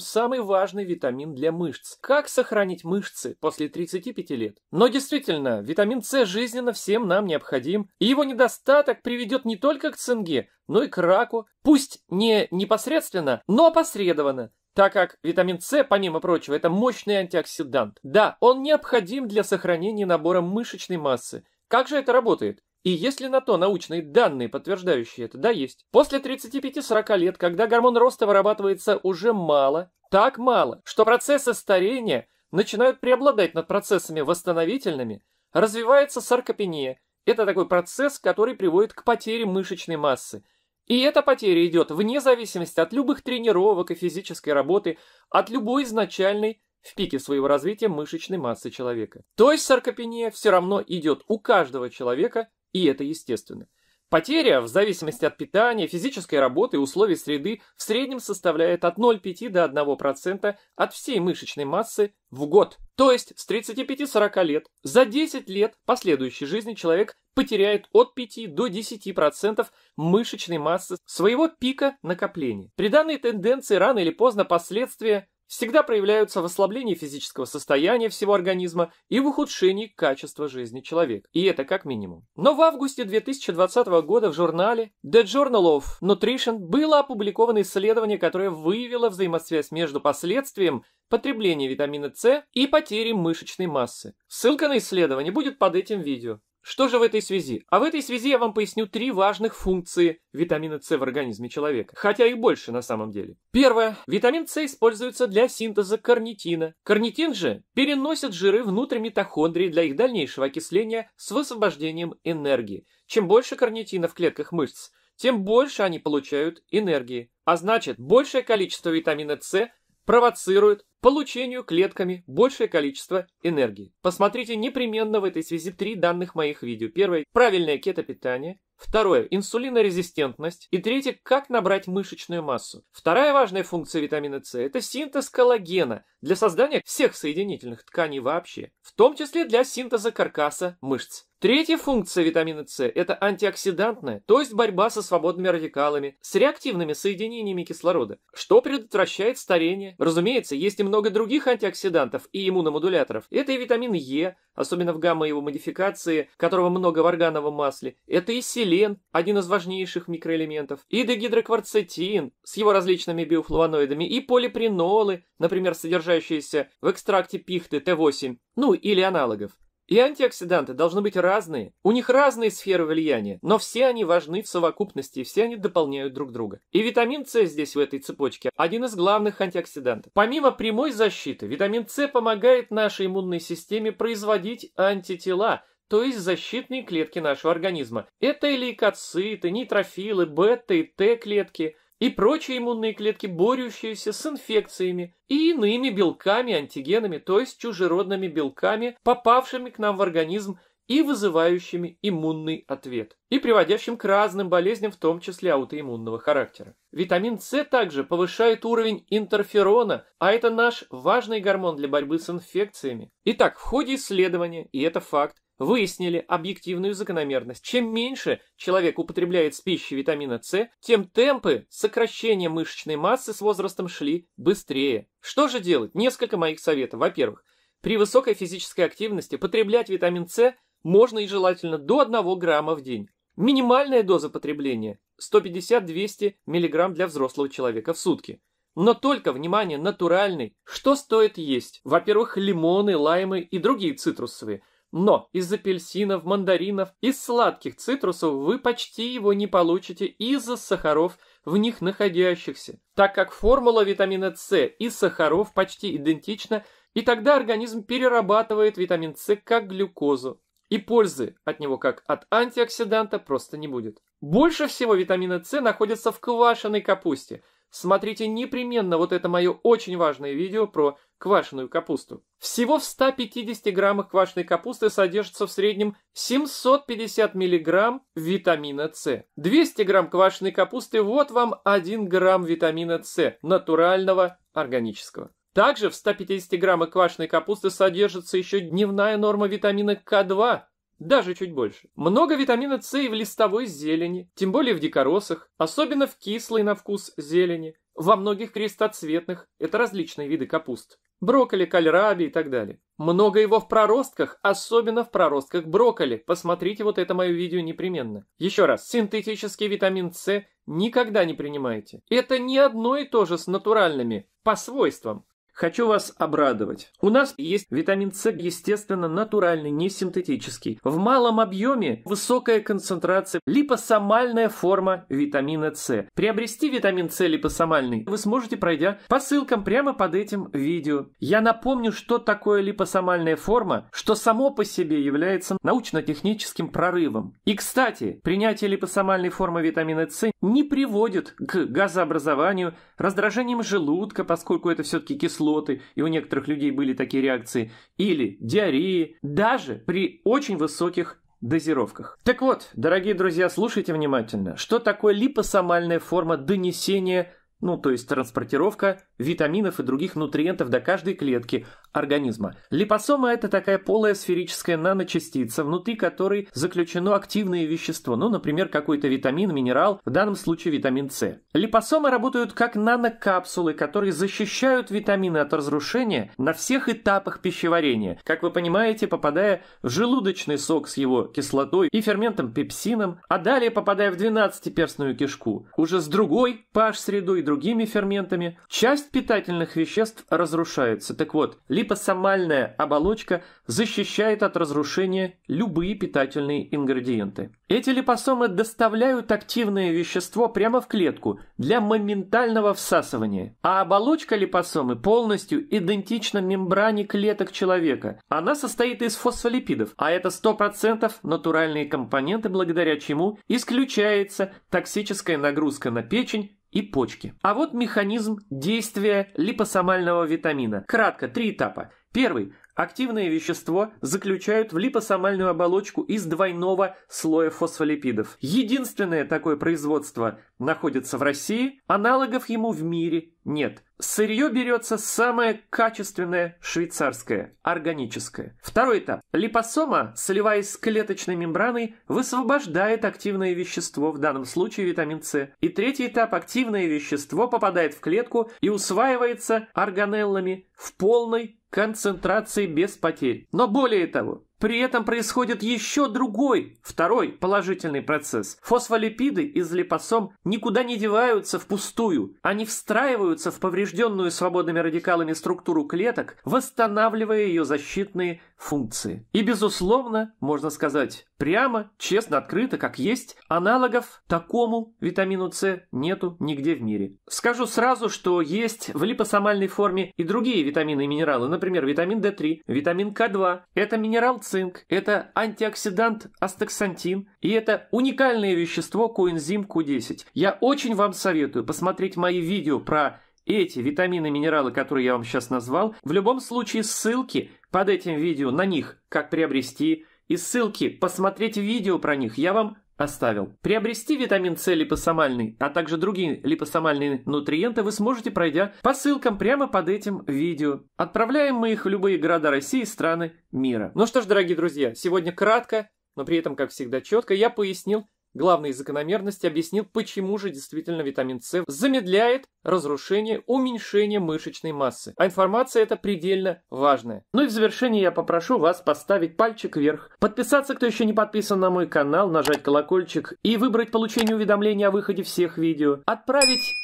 Самый важный витамин для мышц. Как сохранить мышцы после 35 лет? Но действительно, витамин С жизненно всем нам необходим, и его недостаток приведет не только к цинге, но и к раку, пусть не непосредственно, но опосредованно, так как витамин С, помимо прочего, это мощный антиоксидант. Да, он необходим для сохранения набора мышечной массы. Как же это работает? И если на то научные данные, подтверждающие это, да, есть. После 35-40 лет, когда гормон роста вырабатывается уже мало, так мало, что процессы старения начинают преобладать над процессами восстановительными, развивается саркопения. Это такой процесс, который приводит к потере мышечной массы. И эта потеря идет вне зависимости от любых тренировок и физической работы, от любой изначальной в пике своего развития мышечной массы человека. То есть саркопения все равно идет у каждого человека, и это естественно. Потеря, в зависимости от питания, физической работы и условий среды, в среднем составляет от 0,5 до 1% от всей мышечной массы в год. То есть с 35-40 лет за 10 лет последующей жизни человек потеряет от 5 до 10% мышечной массы своего пика накопления. При данной тенденции рано или поздно последствия всегда проявляются в ослаблении физического состояния всего организма и в ухудшении качества жизни человека. И это как минимум. Но в августе 2020 года в журнале The Journal of Nutrition было опубликовано исследование, которое выявило взаимосвязь между последствием потребления витамина С и потерей мышечной массы. Ссылка на исследование будет под этим видео. Что же в этой связи? А в этой связи я вам поясню три важных функции витамина С в организме человека, хотя их больше на самом деле. Первое. Витамин С используется для синтеза карнитина. Карнитин же переносит жиры внутрь митохондрий для их дальнейшего окисления с высвобождением энергии. Чем больше карнитина в клетках мышц, тем больше они получают энергии. А значит, большее количество витамина С провоцирует получению клетками большее количество энергии. Посмотрите непременно в этой связи три данных моих видео. Первое – правильное кетопитание. Второе – инсулинорезистентность. И третье – как набрать мышечную массу. Вторая важная функция витамина С – это синтез коллагена для создания всех соединительных тканей вообще, в том числе для синтеза каркаса мышц. Третья функция витамина С – это антиоксидантная, то есть борьба со свободными радикалами, с реактивными соединениями кислорода, что предотвращает старение. Разумеется, есть и много других антиоксидантов и иммуномодуляторов. Это и витамин Е, особенно в гамма его модификации, которого много в органовом масле. Это и селен, один из важнейших микроэлементов, и дегидрокварцетин с его различными биофлавоноидами, и полипринолы, например, содержащиеся в экстракте пихты Т8, ну или аналогов. И антиоксиданты должны быть разные. У них разные сферы влияния, но все они важны в совокупности, все они дополняют друг друга. И витамин С здесь в этой цепочке один из главных антиоксидантов. Помимо прямой защиты, витамин С помогает нашей иммунной системе производить антитела, то есть защитные клетки нашего организма. Это и лейкоциты, нейтрофилы, бета и Т-клетки – и прочие иммунные клетки, борющиеся с инфекциями и иными белками, антигенами, то есть чужеродными белками, попавшими к нам в организм и вызывающими иммунный ответ, и приводящим к разным болезням, в том числе аутоиммунного характера. Витамин С также повышает уровень интерферона, а это наш важный гормон для борьбы с инфекциями. Итак, в ходе исследования, и это факт, выяснили объективную закономерность. Чем меньше человек употребляет с пищей витамина С, тем темпы сокращения мышечной массы с возрастом шли быстрее. Что же делать? Несколько моих советов. Во-первых, при высокой физической активности потреблять витамин С можно и желательно до 1 грамма в день. Минимальная доза потребления 150-200 мг для взрослого человека в сутки. Но только, внимание, натуральный. Что стоит есть? Во-первых, лимоны, лаймы и другие цитрусовые – но из апельсинов, мандаринов, из сладких цитрусов вы почти его не получите из-за сахаров, в них находящихся, так как формула витамина С и сахаров почти идентична, и тогда организм перерабатывает витамин С как глюкозу. И пользы от него как от антиоксиданта просто не будет. Больше всего витамина С находится в квашеной капусте – смотрите непременно вот это мое очень важное видео про квашеную капусту. Всего в 150 граммах квашеной капусты содержится в среднем 750 миллиграмм витамина С. 200 грамм квашеной капусты – вот вам 1 грамм витамина С, натурального, органического. Также в 150 граммах квашеной капусты содержится еще дневная норма витамина К2 даже чуть больше. Много витамина С и в листовой зелени, тем более в дикоросах, особенно в кислой на вкус зелени, во многих крестоцветных, это различные виды капуст, брокколи, кальраби и так далее. Много его в проростках, особенно в проростках брокколи. Посмотрите вот это мое видео непременно. Еще раз, синтетический витамин С никогда не принимайте. Это не одно и то же с натуральными, по свойствам. Хочу вас обрадовать. У нас есть витамин С, естественно, натуральный, не синтетический. В малом объеме высокая концентрация, липосомальная форма витамина С. Приобрести витамин С липосомальный вы сможете, пройдя по ссылкам прямо под этим видео. Я напомню, что такое липосомальная форма, что само по себе является научно-техническим прорывом. И, кстати, принятие липосомальной формы витамина С не приводит к газообразованию, раздражением желудка, поскольку это все-таки кислород кислоты, и у некоторых людей были такие реакции, или диареи, даже при очень высоких дозировках. Так вот, дорогие друзья, слушайте внимательно, что такое липосомальная форма донесения, ну то есть транспортировка витаминов и других нутриентов до каждой клетки организма. Липосома – это такая полая сферическая наночастица, внутри которой заключено активное вещество, ну, например, какой-то витамин, минерал, в данном случае витамин С. Липосомы работают как нанокапсулы, которые защищают витамины от разрушения на всех этапах пищеварения, как вы понимаете, попадая в желудочный сок с его кислотой и ферментом пепсином, а далее попадая в 12-перстную кишку, уже с другой pH-средой и другими ферментами. Часть Крест питательных веществ разрушается. Так вот, липосомальная оболочка защищает от разрушения любые питательные ингредиенты. Эти липосомы доставляют активное вещество прямо в клетку для моментального всасывания. А оболочка липосомы полностью идентична мембране клеток человека. Она состоит из фосфолипидов, а это 100% натуральные компоненты, благодаря чему исключается токсическая нагрузка на печень и почки. А вот механизм действия липосомального витамина. Кратко, три этапа. Первый Активное вещество заключают в липосомальную оболочку из двойного слоя фосфолипидов. Единственное такое производство находится в России, аналогов ему в мире нет. Сырье берется самое качественное швейцарское, органическое. Второй этап. Липосома, сливаясь с клеточной мембраной, высвобождает активное вещество, в данном случае витамин С. И третий этап. Активное вещество попадает в клетку и усваивается органеллами в полной концентрации без потерь. Но более того, при этом происходит еще другой, второй положительный процесс. Фосфолипиды из липосом никуда не деваются впустую. Они встраиваются в поврежденную свободными радикалами структуру клеток, восстанавливая ее защитные функции. И, безусловно, можно сказать прямо, честно, открыто, как есть, аналогов такому витамину С нету нигде в мире. Скажу сразу, что есть в липосомальной форме и другие витамины и минералы, например, витамин D3, витамин К2. Это минерал цинк, это антиоксидант астаксантин, и это уникальное вещество коэнзим Q10. Я очень вам советую посмотреть мои видео про эти витамины и минералы, которые я вам сейчас назвал, в любом случае ссылки под этим видео на них, как приобрести, и ссылки посмотреть видео про них я вам оставил. Приобрести витамин С липосомальный, а также другие липосомальные нутриенты вы сможете, пройдя по ссылкам прямо под этим видео. Отправляем мы их в любые города России и страны мира. Ну что ж, дорогие друзья, сегодня кратко, но при этом, как всегда, четко я пояснил, Главные закономерности объяснил, почему же действительно витамин С замедляет разрушение, уменьшение мышечной массы. А информация эта предельно важная. Ну и в завершение я попрошу вас поставить пальчик вверх, подписаться, кто еще не подписан на мой канал, нажать колокольчик и выбрать получение уведомления о выходе всех видео, отправить